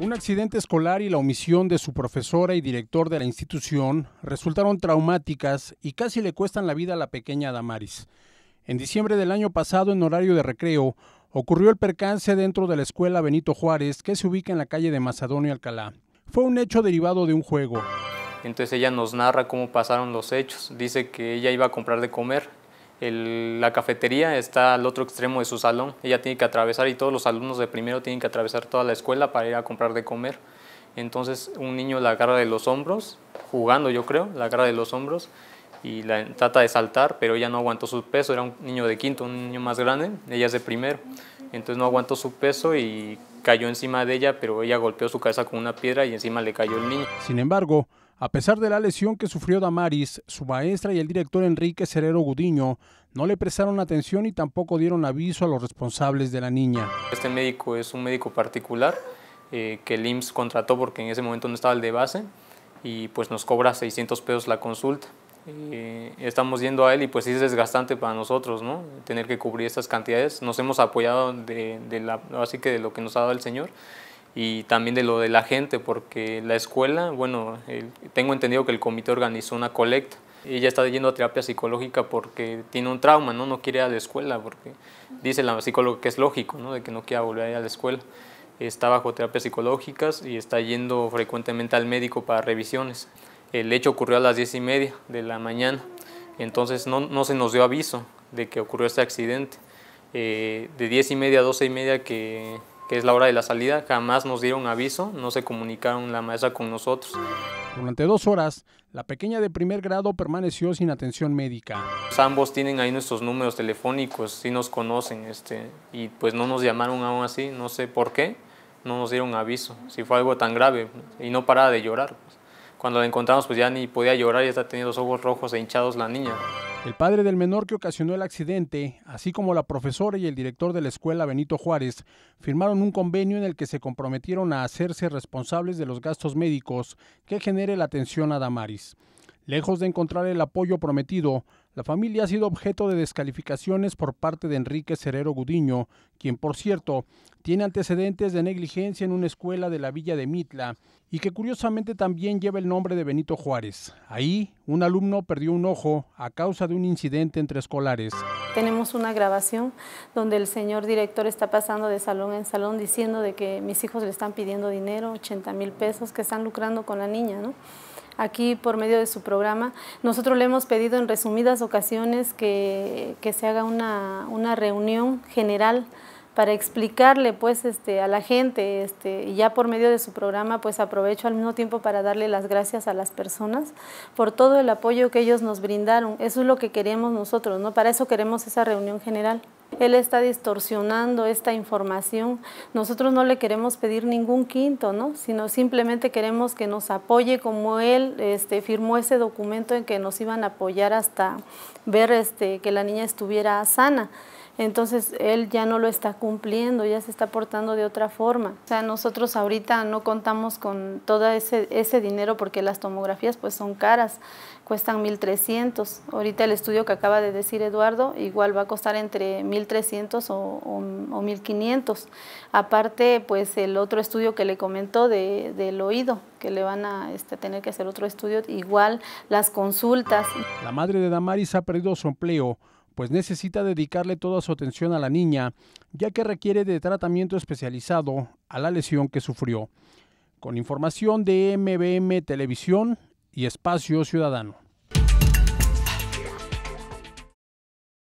Un accidente escolar y la omisión de su profesora y director de la institución resultaron traumáticas y casi le cuestan la vida a la pequeña Damaris. En diciembre del año pasado, en horario de recreo, ocurrió el percance dentro de la escuela Benito Juárez, que se ubica en la calle de y Alcalá. Fue un hecho derivado de un juego. Entonces ella nos narra cómo pasaron los hechos. Dice que ella iba a comprar de comer la cafetería está al otro extremo de su salón. Ella tiene que atravesar y todos los alumnos de primero tienen que atravesar toda la escuela para ir a comprar de comer. Entonces un niño la agarra de los hombros, jugando yo creo, la agarra de los hombros y la trata de saltar, pero ella no aguantó su peso, era un niño de quinto, un niño más grande, ella es de primero. Entonces no aguantó su peso y cayó encima de ella, pero ella golpeó su cabeza con una piedra y encima le cayó el niño. Sin embargo, a pesar de la lesión que sufrió Damaris, su maestra y el director Enrique Cerero Gudiño no le prestaron atención y tampoco dieron aviso a los responsables de la niña. Este médico es un médico particular eh, que el IMSS contrató porque en ese momento no estaba el de base y pues nos cobra 600 pesos la consulta. Eh, estamos yendo a él y pues es desgastante para nosotros, ¿no? Tener que cubrir estas cantidades. Nos hemos apoyado de, la, así que de lo que nos ha dado el Señor y también de lo de la gente, porque la escuela, bueno, tengo entendido que el comité organizó una colecta. Ella está yendo a terapia psicológica porque tiene un trauma, ¿no? No quiere ir a la escuela porque dice la psicóloga que es lógico, ¿no? De que no quiera volver a ir a la escuela. Está bajo terapias psicológicas y está yendo frecuentemente al médico para revisiones. El hecho ocurrió a las diez y media de la mañana, entonces no, no se nos dio aviso de que ocurrió este accidente. Eh, de diez y media a doce y media que que es la hora de la salida, jamás nos dieron aviso, no se comunicaron la maestra con nosotros. Durante dos horas, la pequeña de primer grado permaneció sin atención médica. Pues ambos tienen ahí nuestros números telefónicos, sí nos conocen, este, y pues no nos llamaron aún así, no sé por qué, no nos dieron aviso, si fue algo tan grave, y no paraba de llorar. Pues. Cuando la encontramos, pues ya ni podía llorar, ya está teniendo los ojos rojos e hinchados la niña. El padre del menor que ocasionó el accidente, así como la profesora y el director de la escuela Benito Juárez, firmaron un convenio en el que se comprometieron a hacerse responsables de los gastos médicos que genere la atención a Damaris. Lejos de encontrar el apoyo prometido, la familia ha sido objeto de descalificaciones por parte de Enrique Cerero Gudiño, quien por cierto tiene antecedentes de negligencia en una escuela de la villa de Mitla y que curiosamente también lleva el nombre de Benito Juárez. Ahí un alumno perdió un ojo a causa de un incidente entre escolares. Tenemos una grabación donde el señor director está pasando de salón en salón diciendo de que mis hijos le están pidiendo dinero, 80 mil pesos, que están lucrando con la niña, ¿no? aquí por medio de su programa. Nosotros le hemos pedido en resumidas ocasiones que, se haga una, una reunión general para explicarle pues este a la gente este y ya por medio de su programa pues aprovecho al mismo tiempo para darle las gracias a las personas por todo el apoyo que ellos nos brindaron eso es lo que queremos nosotros no para eso queremos esa reunión general él está distorsionando esta información. Nosotros no le queremos pedir ningún quinto, ¿no? sino simplemente queremos que nos apoye como Él este, firmó ese documento en que nos iban a apoyar hasta ver este, que la niña estuviera sana entonces él ya no lo está cumpliendo, ya se está portando de otra forma. O sea, nosotros ahorita no contamos con todo ese, ese dinero porque las tomografías pues son caras, cuestan 1.300. Ahorita el estudio que acaba de decir Eduardo igual va a costar entre 1.300 o, o, 1.500. Aparte pues el otro estudio que le comentó de, del oído, que le van a este, tener que hacer otro estudio, igual las consultas. La madre de Damaris ha perdido su empleo pues necesita dedicarle toda su atención a la niña, ya que requiere de tratamiento especializado a la lesión que sufrió. Con información de MBM Televisión y Espacio Ciudadano.